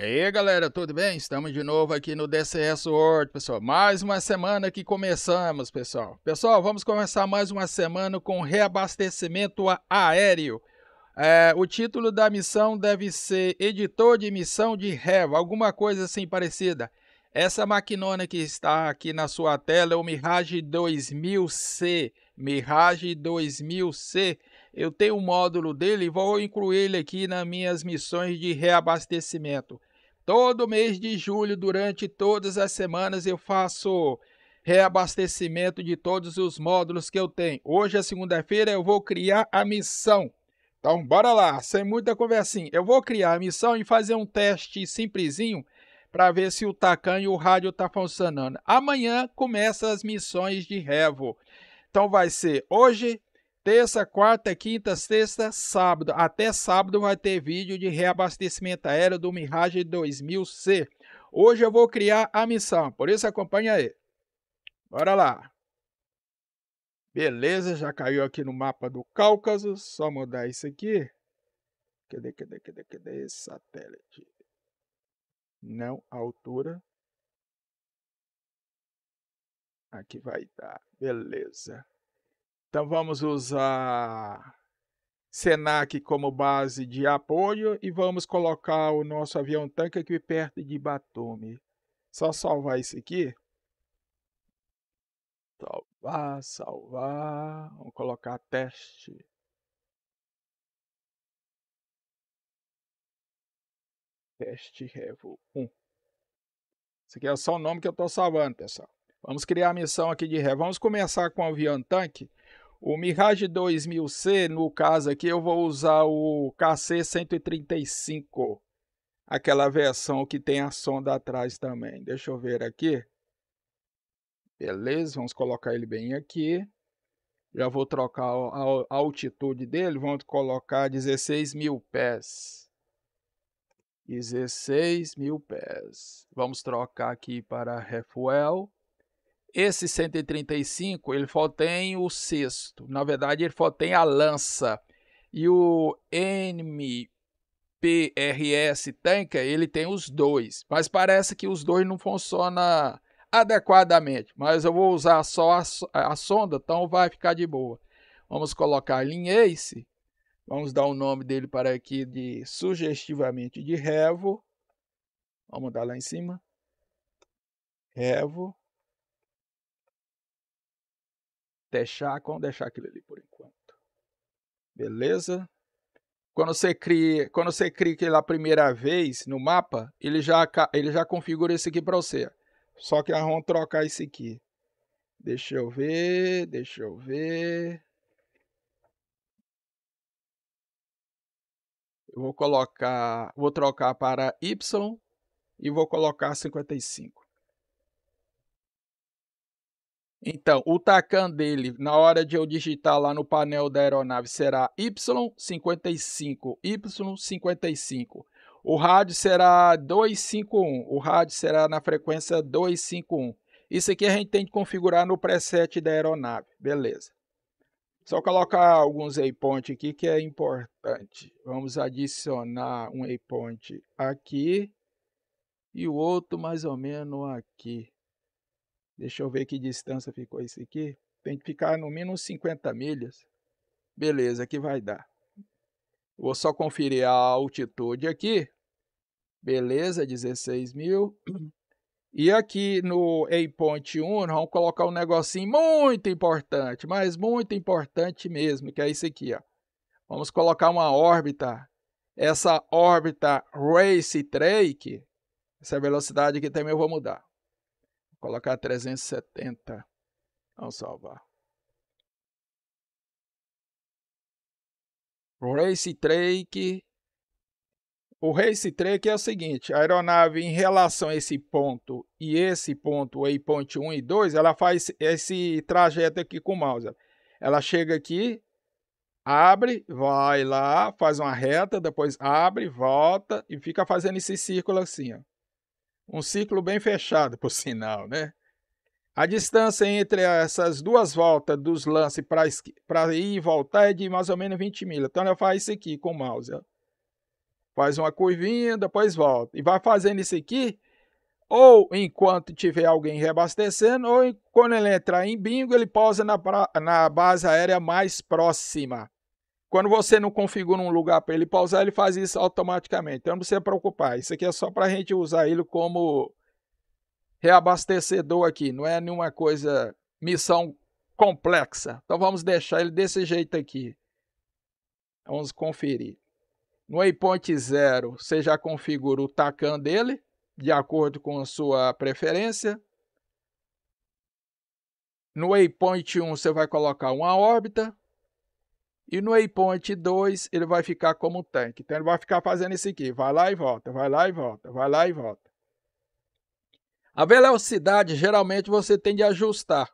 E aí galera, tudo bem? Estamos de novo aqui no DCS World, pessoal. Mais uma semana que começamos, pessoal. Pessoal, vamos começar mais uma semana com reabastecimento aéreo. É, o título da missão deve ser Editor de Missão de Reva, alguma coisa assim parecida. Essa maquinona que está aqui na sua tela é o Mirage 2000C. Mirage 2000C. Eu tenho um módulo dele e vou incluir ele aqui nas minhas missões de reabastecimento. Todo mês de julho, durante todas as semanas, eu faço reabastecimento de todos os módulos que eu tenho. Hoje, é segunda-feira, eu vou criar a missão. Então, bora lá, sem muita conversinha. Eu vou criar a missão e fazer um teste simplesinho para ver se o Tacan e o rádio tá funcionando. Amanhã começa as missões de Revo. Então vai ser hoje, terça, quarta, quinta, sexta, sábado. Até sábado vai ter vídeo de reabastecimento aéreo do Mirage 2000C. Hoje eu vou criar a missão, por isso acompanha aí. Bora lá. Beleza, já caiu aqui no mapa do Cáucaso. Só mudar isso aqui. Cadê, cadê, cadê, cadê? Satélite. Não, altura. Aqui vai dar. Beleza. Então vamos usar Senac como base de apoio e vamos colocar o nosso avião tanque aqui perto de Batumi. Só salvar isso aqui. Salvar, salvar. Vamos colocar teste. Teste Revo 1. Esse aqui é só o nome que eu estou salvando, pessoal. Vamos criar a missão aqui de Revo. Vamos começar com o avião tanque. O Mirage 2000C, no caso aqui, eu vou usar o KC-135, aquela versão que tem a sonda atrás também. Deixa eu ver aqui. Beleza, vamos colocar ele bem aqui. Já vou trocar a altitude dele, vamos colocar 16 mil pés. 16 mil pés. Vamos trocar aqui para Refuel. Esse 135, ele só tem o sexto. Na verdade, ele só tem a lança. E o NPRS Tanker, ele tem os dois. Mas parece que os dois não funcionam adequadamente. Mas eu vou usar só a, a sonda, então vai ficar de boa. Vamos colocar em Ace. Vamos dar o nome dele para aqui de sugestivamente de Revo. Vamos dar lá em cima. Revo deixar, vamos deixar aquilo ali por enquanto. Beleza? Quando você cria, quando você cria lá primeira vez no mapa, ele já, ele já configura isso aqui para você. Só que nós vamos trocar isso aqui. Deixa eu ver, deixa eu ver. Eu vou colocar, vou trocar para Y e vou colocar 55. Então, o TACAN dele, na hora de eu digitar lá no painel da aeronave, será Y55, Y55. O rádio será 251, o rádio será na frequência 251. Isso aqui a gente tem que configurar no preset da aeronave, beleza. Só colocar alguns waypoints aqui que é importante. Vamos adicionar um waypoint aqui e o outro mais ou menos aqui. Deixa eu ver que distância ficou isso aqui. Tem que ficar no mínimo 50 milhas. Beleza, que vai dar. Vou só conferir a altitude aqui. Beleza, 16 mil. E aqui no Point 1, vamos colocar um negocinho muito importante, mas muito importante mesmo, que é isso aqui. Ó. Vamos colocar uma órbita. Essa órbita Race Trake, essa velocidade aqui também eu vou mudar colocar 370. Vamos salvar. Race Trake. O Race Trake é o seguinte, a aeronave em relação a esse ponto e esse ponto, waypoint 1 e 2, ela faz esse trajeto aqui com o mouse. Ela chega aqui, abre, vai lá, faz uma reta, depois abre, volta e fica fazendo esse círculo assim, ó. Um ciclo bem fechado, por sinal, né? A distância entre essas duas voltas dos lances para ir e voltar é de mais ou menos 20 milhas. Então ela faz isso aqui com o mouse. Ó. Faz uma curvinha, depois volta. E vai fazendo isso aqui, ou enquanto tiver alguém reabastecendo, ou quando ele entrar em bingo, ele posa na, na base aérea mais próxima. Quando você não configura um lugar para ele pausar, ele faz isso automaticamente. Então não precisa preocupar. Isso aqui é só para a gente usar ele como reabastecedor aqui. Não é nenhuma coisa, missão complexa. Então vamos deixar ele desse jeito aqui. Vamos conferir. No waypoint zero, você já configura o tacan dele, de acordo com a sua preferência. No waypoint 1, um, você vai colocar uma órbita. E no waypoint 2, ele vai ficar como tank. Então, ele vai ficar fazendo isso aqui. Vai lá e volta, vai lá e volta, vai lá e volta. A velocidade, geralmente, você tem de ajustar.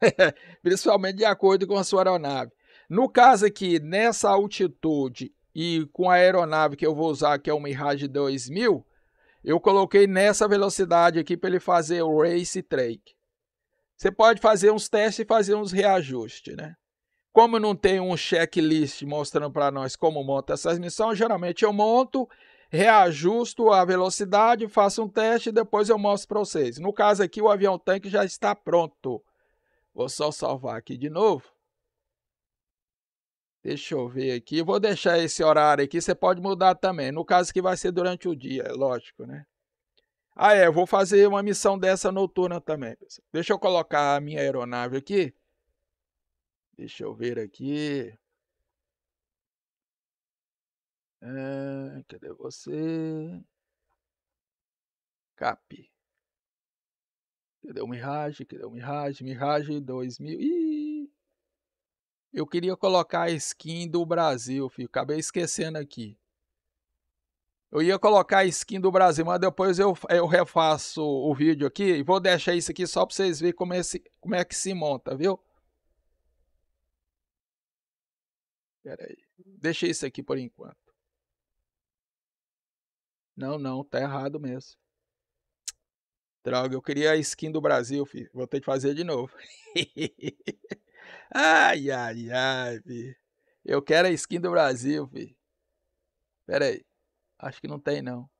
Principalmente de acordo com a sua aeronave. No caso aqui, nessa altitude e com a aeronave que eu vou usar, que é o Mirage 2000, eu coloquei nessa velocidade aqui para ele fazer o Race track Você pode fazer uns testes e fazer uns reajustes, né? Como não tem um checklist mostrando para nós como monta essas missões, geralmente eu monto, reajusto a velocidade, faço um teste e depois eu mostro para vocês. No caso aqui, o avião tanque já está pronto. Vou só salvar aqui de novo. Deixa eu ver aqui. Vou deixar esse horário aqui. Você pode mudar também. No caso que vai ser durante o dia, é lógico, né? Ah, é. Vou fazer uma missão dessa noturna também. Deixa eu colocar a minha aeronave aqui. Deixa eu ver aqui. Ah, cadê você? Cap. Cadê o Mirage? Cadê o Mirage? Mirage 2000. Ih! Eu queria colocar a skin do Brasil, filho. Acabei esquecendo aqui. Eu ia colocar a skin do Brasil, mas depois eu, eu refaço o vídeo aqui e vou deixar isso aqui só para vocês verem como é, como é que se monta, viu? Pera aí. Deixa isso aqui por enquanto. Não, não, tá errado mesmo. Droga, eu queria a skin do Brasil, filho. Vou ter que fazer de novo. ai, ai, ai, filho. Eu quero a skin do Brasil, filho. Pera aí. Acho que não tem, não.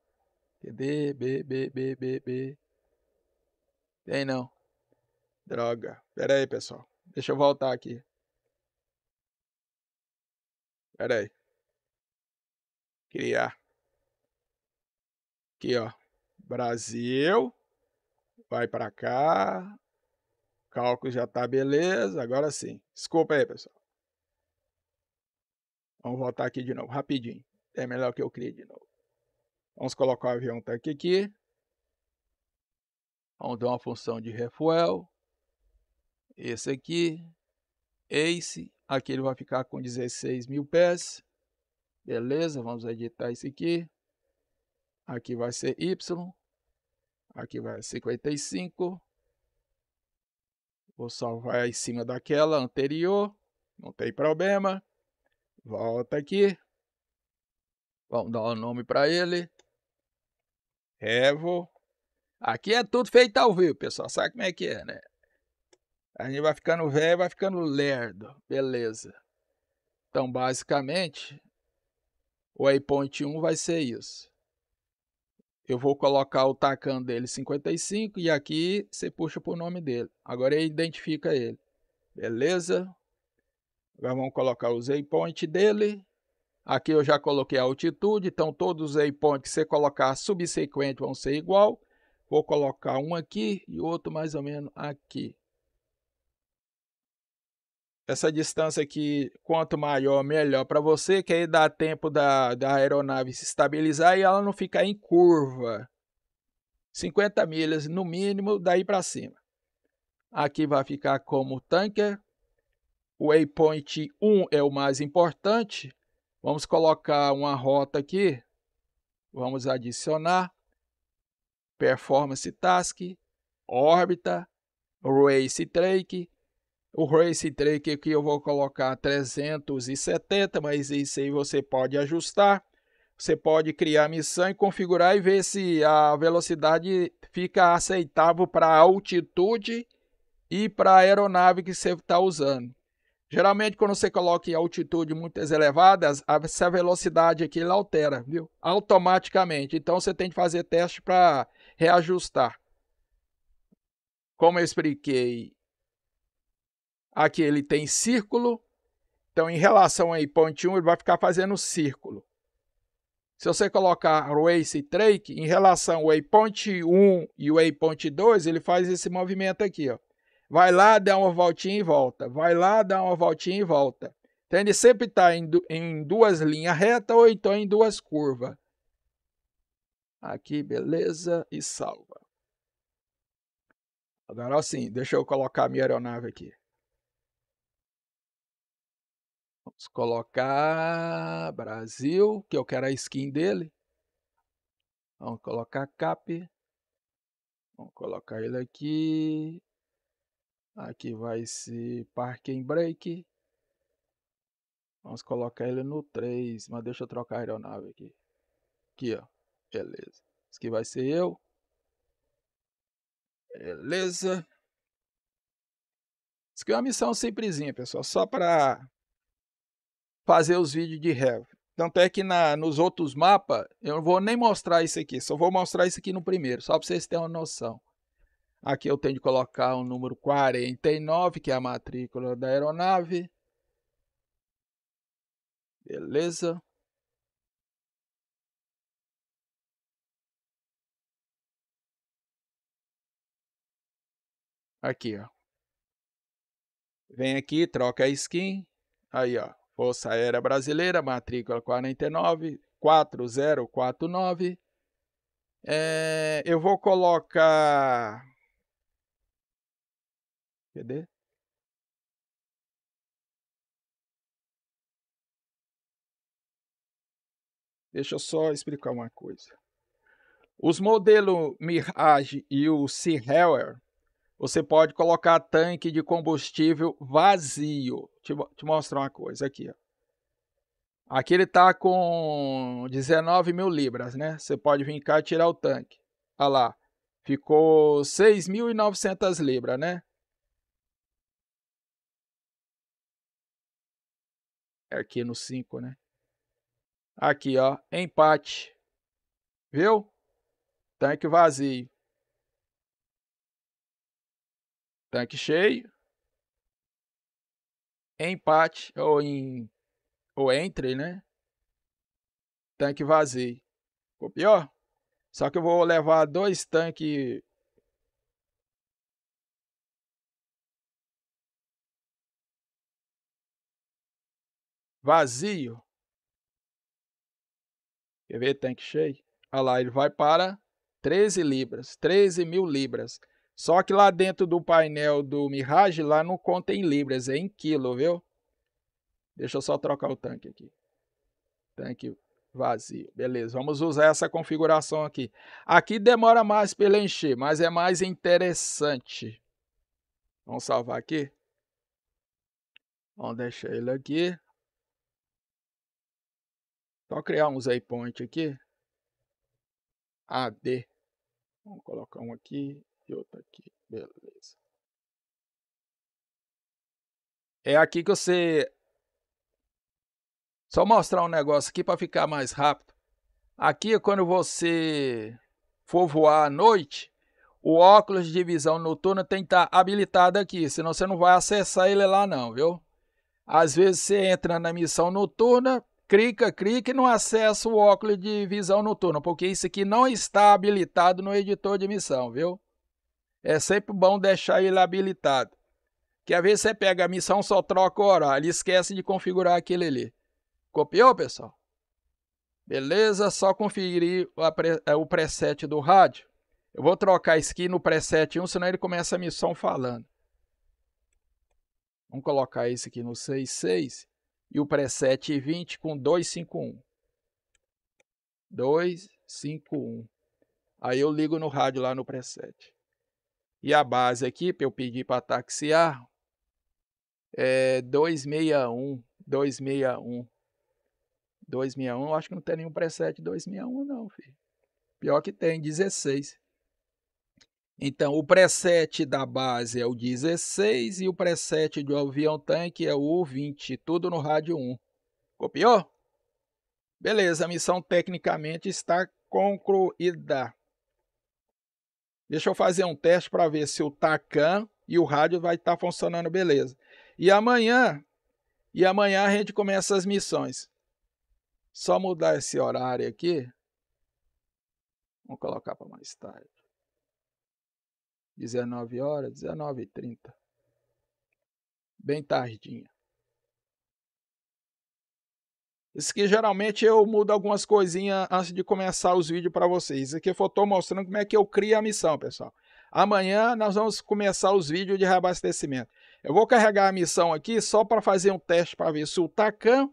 D B, B, B, B, B. Tem, não. Droga. Pera aí, pessoal. Deixa eu voltar aqui. Pera aí. Criar. Aqui, ó. Brasil. Vai para cá. Cálculo já tá beleza. Agora sim. Desculpa aí, pessoal. Vamos voltar aqui de novo, rapidinho. É melhor que eu crie de novo. Vamos colocar o avião tá aqui. Vamos dar uma função de refuel. Esse aqui. Ace. Aqui ele vai ficar com 16 mil pés. Beleza, vamos editar isso aqui. Aqui vai ser Y. Aqui vai 55. Vou salvar em cima daquela anterior. Não tem problema. Volta aqui. Vamos dar um nome para ele. Evo. Aqui é tudo feito ao vivo, pessoal. Sabe como é que é, né? A gente vai ficando velho, vai ficando lerdo. Beleza. Então, basicamente, o waypoint 1 vai ser isso. Eu vou colocar o tacan dele 55 e aqui você puxa por nome dele. Agora ele identifica ele. Beleza? Agora vamos colocar os waypoint dele. Aqui eu já coloquei a altitude, então todos os waypoints que você colocar subsequente vão ser igual. Vou colocar um aqui e outro mais ou menos aqui essa distância aqui, quanto maior, melhor para você, que aí dá tempo da, da aeronave se estabilizar e ela não ficar em curva. 50 milhas no mínimo, daí para cima. Aqui vai ficar como tanker. O waypoint 1 é o mais importante. Vamos colocar uma rota aqui. Vamos adicionar. Performance Task, órbita, Race Trake, o Race track aqui eu vou colocar 370, mas isso aí você pode ajustar. Você pode criar missão e configurar e ver se a velocidade fica aceitável para a altitude e para a aeronave que você está usando. Geralmente, quando você coloca em altitude muito elevadas, essa velocidade aqui ela altera, viu? Automaticamente. Então, você tem que fazer teste para reajustar. Como eu expliquei, Aqui ele tem círculo. Então, em relação aí, ponte 1, ele vai ficar fazendo círculo. Se você colocar Race e Trake, em relação ao waypoint 1 e o waypoint 2, ele faz esse movimento aqui. Ó. Vai lá, dá uma voltinha e volta. Vai lá, dá uma voltinha e volta. Então, ele sempre está em, em duas linhas retas ou então em duas curvas. Aqui, beleza, e salva. Agora sim, deixa eu colocar a minha aeronave aqui. Vamos colocar Brasil, que eu quero a skin dele. Vamos colocar cap. Vamos colocar ele aqui. Aqui vai ser Park and Break. Vamos colocar ele no 3, mas deixa eu trocar a aeronave aqui. Aqui, ó. Beleza. Esse aqui vai ser eu. Beleza. Isso aqui é uma missão simplesinha, pessoal. Só para fazer os vídeos de Heavy. Tanto é que na, nos outros mapas, eu não vou nem mostrar isso aqui, só vou mostrar isso aqui no primeiro, só para vocês terem uma noção. Aqui eu tenho de colocar o número 49, que é a matrícula da aeronave. Beleza. Aqui, ó. Vem aqui, troca a skin. Aí, ó. Força Aérea Brasileira, matrícula 494049. É, eu vou colocar. Cadê? Deixa eu só explicar uma coisa. Os modelos Mirage e o Sea você pode colocar tanque de combustível vazio te, te mostrar uma coisa aqui. Ó. Aqui ele tá com 19 mil libras, né? Você pode vir cá e tirar o tanque. Olha lá, ficou 6.900 libras, né? É aqui no 5, né? Aqui, ó, empate. Viu? Tanque vazio. Tanque cheio. É empate ou em ou é entre, né? Tanque vazio. Ficou pior? Só que eu vou levar dois tanques vazio. Quer ver tanque cheio? Olha lá, ele vai para 13 libras, 13 mil libras. Só que lá dentro do painel do Mirage, lá não conta em libras, é em quilo, viu? Deixa eu só trocar o tanque aqui. Tanque vazio. Beleza, vamos usar essa configuração aqui. Aqui demora mais para ele encher, mas é mais interessante. Vamos salvar aqui. Vamos deixar ele aqui. Só criar um waypoint aqui. AD. Vamos colocar um aqui e outra aqui. Beleza. É aqui que você. Só mostrar um negócio aqui para ficar mais rápido. Aqui, quando você for voar à noite, o óculos de visão noturna tem que estar tá habilitado aqui, senão você não vai acessar ele lá não, viu? Às vezes você entra na missão noturna, clica, clica e não acessa o óculos de visão noturna, porque isso aqui não está habilitado no editor de missão, viu? é sempre bom deixar ele habilitado. Que às vezes você pega a missão, só troca o horário e esquece de configurar aquele ali. Copiou, pessoal? Beleza, só conferir é, o preset do rádio. Eu vou trocar a skin no preset 1, senão ele começa a missão falando. Vamos colocar esse aqui no 66 e o preset 20 com 251. 251. Aí eu ligo no rádio lá no preset. E a base aqui, para eu pedir para taxiar, é 261, 261. 261, eu acho que não tem nenhum preset 261 não, filho. Pior que tem, 16. Então, o preset da base é o 16 e o preset do avião tanque é o 20, tudo no rádio 1. Copiou? Beleza, a missão tecnicamente está concluída. Deixa eu fazer um teste para ver se o TACAN e o rádio vai estar tá funcionando beleza. E amanhã, e amanhã a gente começa as missões. Só mudar esse horário aqui. Vamos colocar para mais tarde. 19 horas, 19h30. Bem tardinha. Isso que geralmente eu mudo algumas coisinhas antes de começar os vídeos para vocês. Isso aqui eu estou mostrando como é que eu crio a missão, pessoal. Amanhã nós vamos começar os vídeos de reabastecimento. Eu vou carregar a missão aqui só para fazer um teste para ver se o Tacan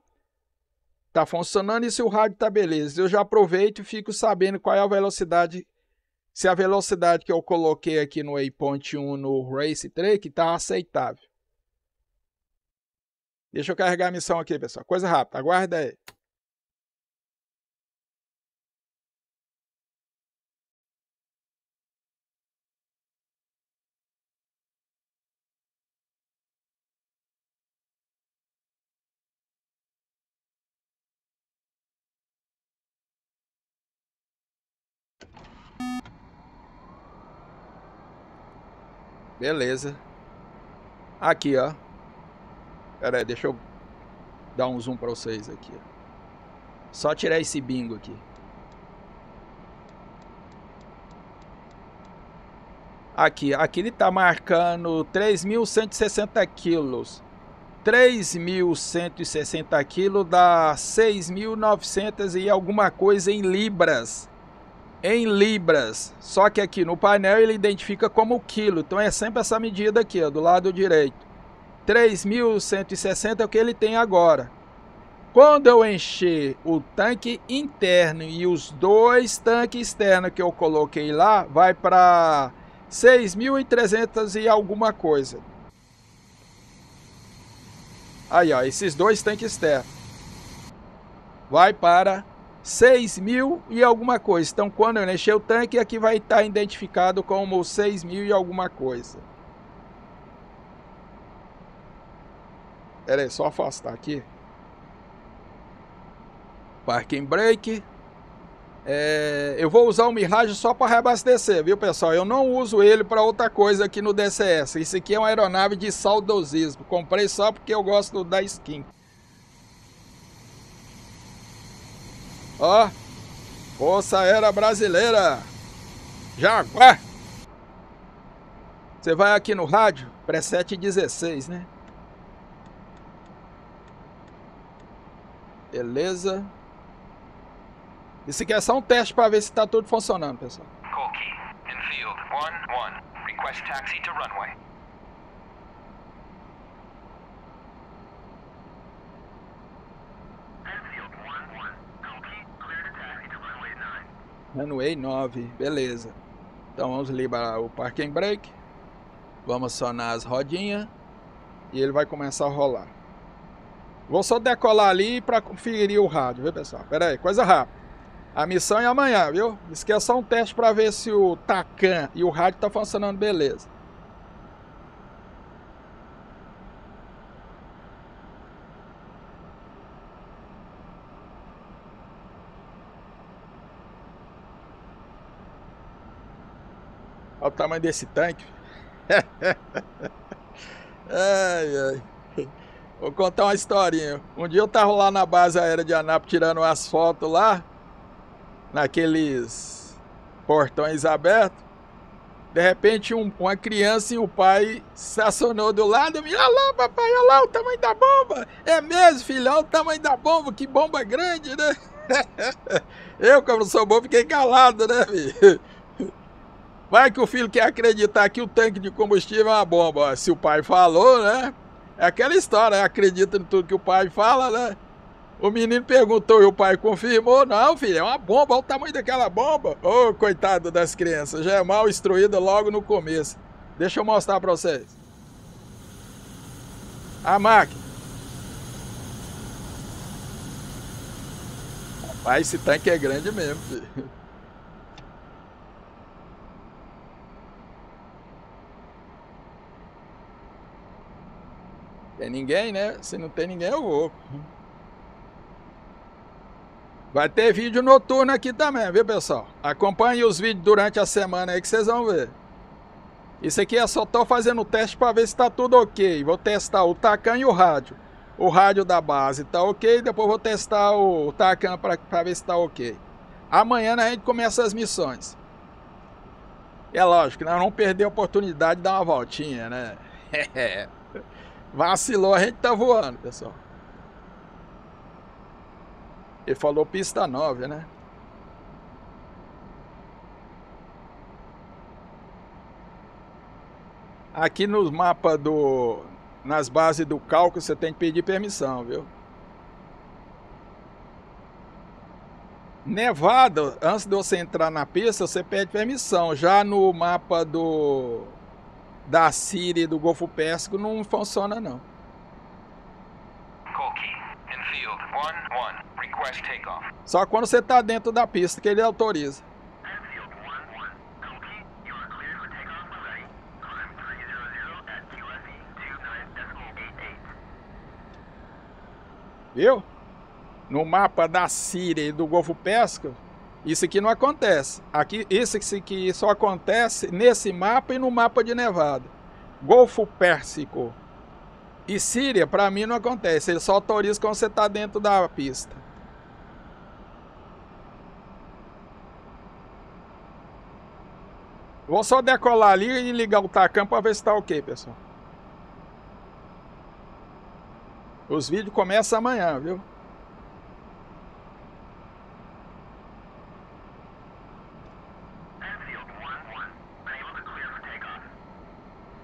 está funcionando e se o rádio está beleza. Eu já aproveito e fico sabendo qual é a velocidade, se a velocidade que eu coloquei aqui no Waypoint 1 no Race 3 está aceitável. Deixa eu carregar a missão aqui, pessoal. Coisa rápida, aguarda aí. Beleza. Aqui, ó. Pera aí, deixa eu dar um zoom pra vocês aqui. Só tirar esse bingo aqui. Aqui, aqui ele tá marcando 3.160 quilos. 3.160 quilos dá 6.900 e alguma coisa em libras. Em libras. Só que aqui no painel ele identifica como quilo. Então é sempre essa medida aqui, ó, do lado direito. 3.160 é o que ele tem agora. Quando eu encher o tanque interno e os dois tanques externos que eu coloquei lá, vai para 6.300 e alguma coisa. Aí, ó, esses dois tanques externos. Vai para 6.000 mil e alguma coisa. Então, quando eu encher o tanque, aqui vai estar tá identificado como 6.000 mil e alguma coisa. Pera aí, só afastar aqui. Parking brake. É, eu vou usar o Mirage só para reabastecer, viu pessoal? Eu não uso ele para outra coisa aqui no DCS. Isso aqui é uma aeronave de saudosismo. Comprei só porque eu gosto da skin. Ó, Força Aérea Brasileira, Jaguar. Você vai aqui no rádio, preset 16, né? Beleza. Isso aqui é só um teste para ver se está tudo funcionando, pessoal. Colkey, in 1-1. Request taxi to runway. Runway 9, beleza. Então vamos liberar o parking brake. Vamos acionar as rodinhas. E ele vai começar a rolar. Vou só decolar ali para conferir o rádio, viu, pessoal? Pera aí, coisa rápida. A missão é amanhã, viu? Esqueça um teste para ver se o TACAN e o rádio tá funcionando beleza. Olha o tamanho desse tanque. ai, ai. Vou contar uma historinha. Um dia eu tava lá na base aérea de Anápolis tirando umas fotos lá, naqueles portões abertos. De repente, um, uma criança e o pai estacionou do lado. Olha lá, papai, olha lá o tamanho da bomba. É mesmo, filhão, o tamanho da bomba. Que bomba grande, né? Eu, como sou bom, fiquei calado, né, filho? Vai que o filho quer acreditar que o tanque de combustível é uma bomba. Se o pai falou, né? É aquela história, né? acredita em tudo que o pai fala, né? O menino perguntou e o pai confirmou: não, filho, é uma bomba, olha o tamanho daquela bomba. Ô, oh, coitado das crianças, já é mal instruída logo no começo. Deixa eu mostrar para vocês. A máquina. Rapaz, esse tanque é grande mesmo, filho. Tem é ninguém, né? Se não tem ninguém, eu vou. Vai ter vídeo noturno aqui também, viu, pessoal? Acompanhe os vídeos durante a semana aí que vocês vão ver. Isso aqui é só tô fazendo o teste para ver se tá tudo ok. Vou testar o tacan e o rádio. O rádio da base tá ok, depois vou testar o tacan para ver se tá ok. Amanhã né, a gente começa as missões. É lógico, nós né? vamos perder a oportunidade de dar uma voltinha, né? Vacilou, a gente tá voando, pessoal. Ele falou pista 9, né? Aqui nos mapas do... Nas bases do cálculo, você tem que pedir permissão, viu? Nevado, antes de você entrar na pista, você pede permissão. Já no mapa do da Síria e do Golfo Pérsico não funciona não. Só quando você está dentro da pista que ele autoriza. Viu? No mapa da Síria e do Golfo Pérsico, isso aqui não acontece. Aqui, isso aqui só acontece nesse mapa e no mapa de Nevada. Golfo Pérsico e Síria, para mim, não acontece. Ele só autoriza quando você está dentro da pista. Vou só decolar ali e ligar o tacão para ver se está ok, pessoal. Os vídeos começam amanhã, viu?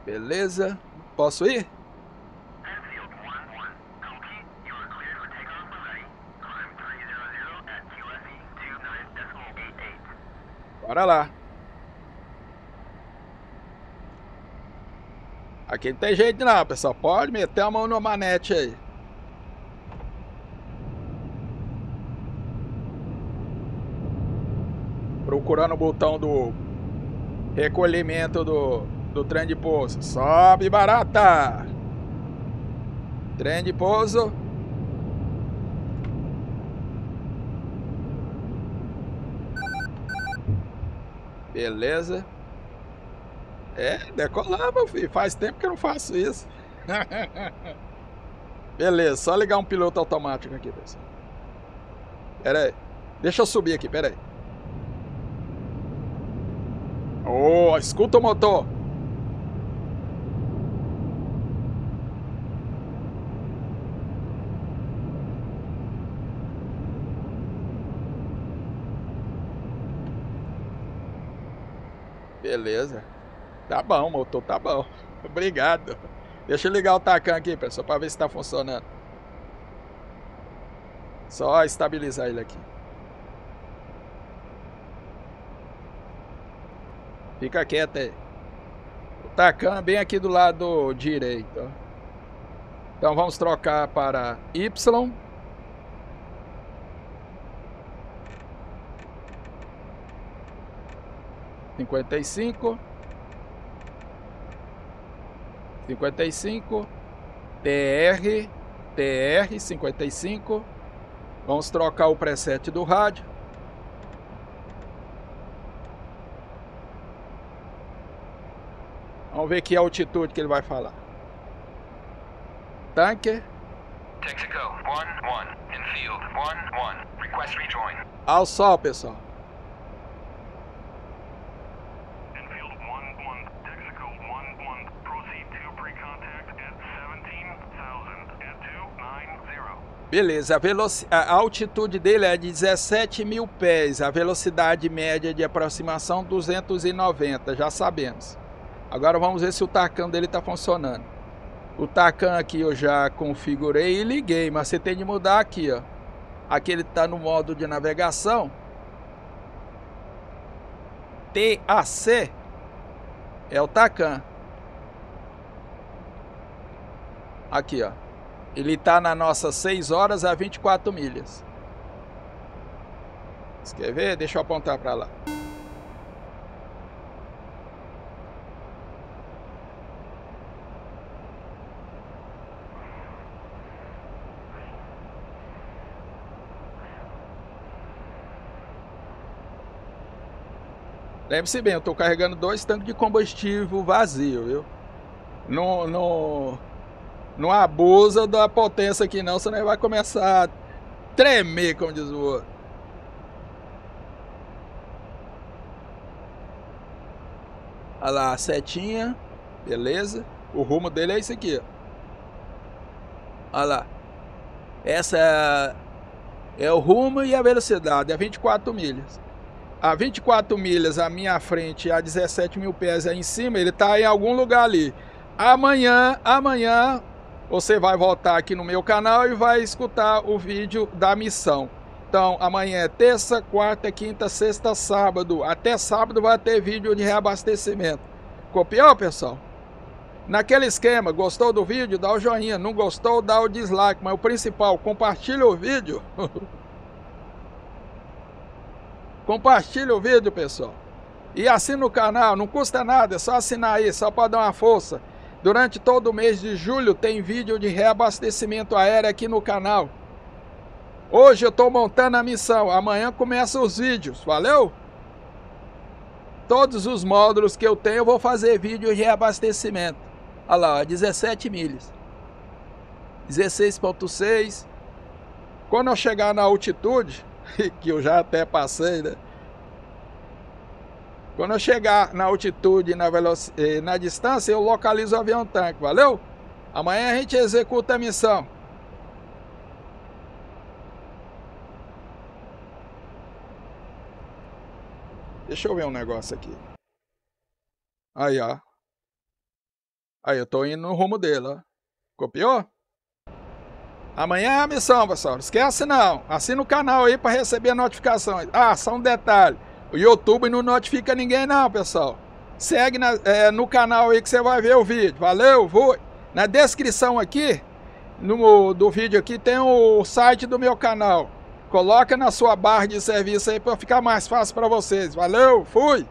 Beleza. Posso ir? Bora lá. Aqui não tem jeito não, pessoal. Pode meter a mão no manete aí. Procurando o botão do recolhimento do do trem de pouso. Sobe barata! Trem de pouso. Beleza. É, decolar, meu filho. Faz tempo que eu não faço isso. Beleza, só ligar um piloto automático aqui, pessoal. Pera aí. Deixa eu subir aqui, pera aí. Oh, escuta o motor. Beleza. Tá bom, motor, tá bom. Obrigado. Deixa eu ligar o tacan aqui, pessoal, para ver se está funcionando. Só estabilizar ele aqui. Fica quieto aí. O tacan é bem aqui do lado direito. Então vamos trocar para Y. 55, 55, TR, TR 55. Vamos trocar o preset do rádio. Vamos ver que altitude que ele vai falar. Tanque. Texaco 1 1 in field 1 1 request rejoin. Ao sol, pessoal. Beleza, a, a, altitude dele é de 17 mil pés, a velocidade média de aproximação 290, já sabemos. Agora vamos ver se o tacão dele está funcionando. O tacão aqui eu já configurei e liguei, mas você tem de mudar aqui, ó. Aqui ele está no modo de navegação. TAC é o tacão. Aqui, ó. Ele está na nossa 6 horas a 24 milhas. Você quer ver? Deixa eu apontar para lá. Lembre-se bem, eu estou carregando dois tanques de combustível vazio, viu? No, no, não abusa da potência aqui não, senão ele vai começar a tremer, como diz o outro. Olha lá, a setinha. Beleza. O rumo dele é esse aqui. Olha lá. Essa é, é o rumo e a velocidade. É 24 milhas. A 24 milhas à minha frente, a 17 mil pés aí em cima, ele está em algum lugar ali. Amanhã, amanhã, você vai voltar aqui no meu canal e vai escutar o vídeo da missão. Então, amanhã é terça, quarta, quinta, sexta, sábado. Até sábado vai ter vídeo de reabastecimento. Copiou, pessoal? Naquele esquema, gostou do vídeo? Dá o joinha. Não gostou, dá o dislike. Mas o principal, compartilha o vídeo. compartilha o vídeo, pessoal. E assina o canal, não custa nada, é só assinar aí, só para dar uma força. Durante todo o mês de julho tem vídeo de reabastecimento aéreo aqui no canal. Hoje eu estou montando a missão, amanhã começam os vídeos, valeu? Todos os módulos que eu tenho eu vou fazer vídeo de reabastecimento. Olha lá, 17 milhas. 16.6. Quando eu chegar na altitude, que eu já até passei, né? Quando eu chegar na altitude e na, eh, na distância, eu localizo o avião tanque, valeu? Amanhã a gente executa a missão. Deixa eu ver um negócio aqui. Aí, ó. Aí, eu tô indo no rumo dele, ó. Copiou? Amanhã é a missão, pessoal. Não esquece não. Assina o canal aí para receber notificações. Ah, só um detalhe. O YouTube não notifica ninguém não, pessoal. Segue na, é, no canal aí que você vai ver o vídeo. Valeu, fui! Na descrição aqui, no, do vídeo aqui, tem o site do meu canal. Coloca na sua barra de serviço aí para ficar mais fácil para vocês. Valeu, fui!